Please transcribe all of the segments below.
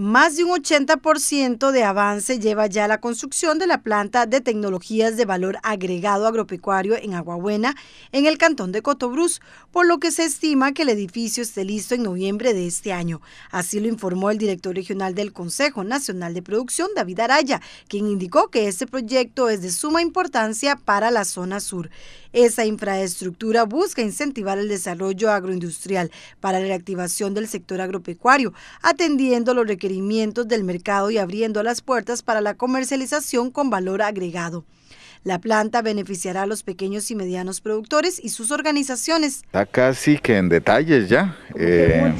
Más de un 80% de avance lleva ya la construcción de la planta de tecnologías de valor agregado agropecuario en Aguabuena, en el cantón de Cotobruz, por lo que se estima que el edificio esté listo en noviembre de este año. Así lo informó el director regional del Consejo Nacional de Producción, David Araya, quien indicó que este proyecto es de suma importancia para la zona sur. Esa infraestructura busca incentivar el desarrollo agroindustrial para la reactivación del sector agropecuario, atendiendo los requerimientos del mercado y abriendo las puertas para la comercialización con valor agregado. La planta beneficiará a los pequeños y medianos productores y sus organizaciones. Está casi que en detalles ya. Eh,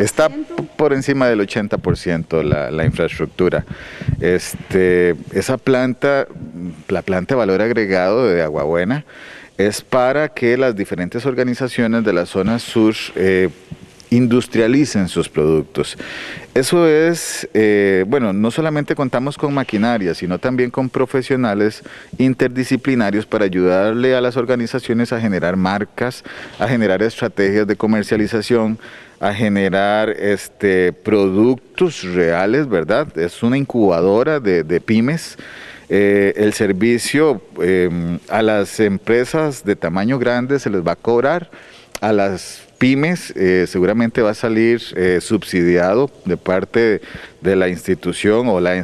está por encima del 80% la, infraestructura. Este, esa planta, la planta de valor agregado de Aguabuena, es para que las diferentes organizaciones de la zona sur eh, industrialicen sus productos. Eso es, eh, bueno, no solamente contamos con maquinaria, sino también con profesionales interdisciplinarios para ayudarle a las organizaciones a generar marcas, a generar estrategias de comercialización, a generar este, productos reales, ¿verdad? Es una incubadora de, pymes. Eh, el servicio em, a las empresas de tamaño grande se les va a cobrar, a las pymes eh, seguramente va a salir eh, subsidiado de parte de la institución o la,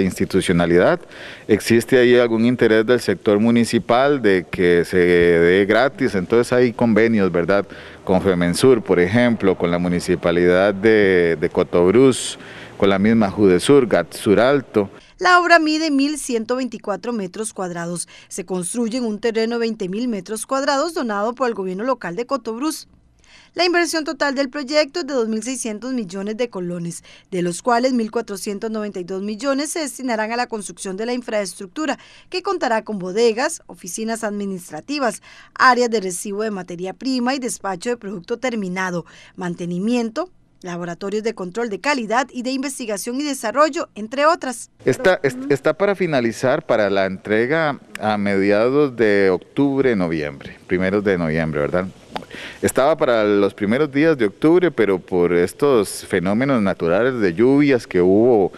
institucionalidad. ¿Existe ahí algún interés del sector municipal de que se dé gratis? Entonces hay convenios, ¿verdad? Con Femensur, por ejemplo, con la municipalidad de, de Cotobruz, con la misma Judesur, Gatsur Alto. La obra mide 1.124 metros cuadrados. Se construye en un terreno de 20.000 metros cuadrados donado por el gobierno local de Cotobruz. La inversión total del proyecto es de 2.600 millones de colones, de los cuales 1.492 millones se destinarán a la construcción de la infraestructura, que contará con bodegas, oficinas administrativas, áreas de recibo de materia prima y despacho de producto terminado, mantenimiento, laboratorios de control de calidad y de investigación y desarrollo, entre otras. Está, está para finalizar para la entrega a mediados de octubre, noviembre, primeros de noviembre, ¿verdad? Estaba para los primeros días de octubre, pero por estos fenómenos naturales de lluvias que hubo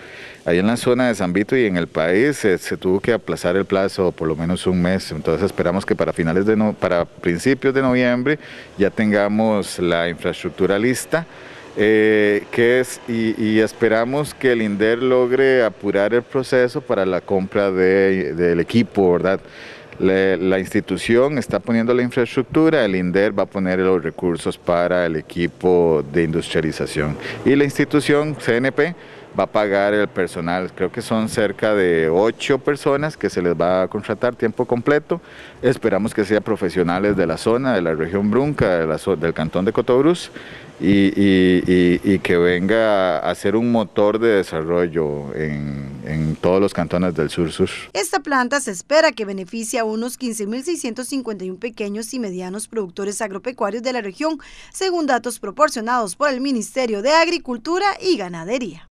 ahí en la zona de San Vito y en el país, eh, se, tuvo que aplazar el plazo por lo menos un mes. Entonces esperamos que para finales de para principios de noviembre ya tengamos la infraestructura lista. Eh, que es, y, esperamos que el INDER logre apurar el proceso para la compra del equipo, ¿verdad? La, institución está poniendo la infraestructura, el INDER va a poner los recursos para el equipo de industrialización y la institución CNP va a pagar el personal, creo que son cerca de ocho personas que se les va a contratar tiempo completo, esperamos que sean profesionales de la zona, de la región Brunca, del cantón de Cotobruz y que venga a ser un motor de desarrollo en, en todos los cantones del sur-sur. Esta planta se espera que beneficie a unos 15.651 pequeños y medianos productores agropecuarios de la región, según datos proporcionados por el Ministerio de Agricultura y Ganadería.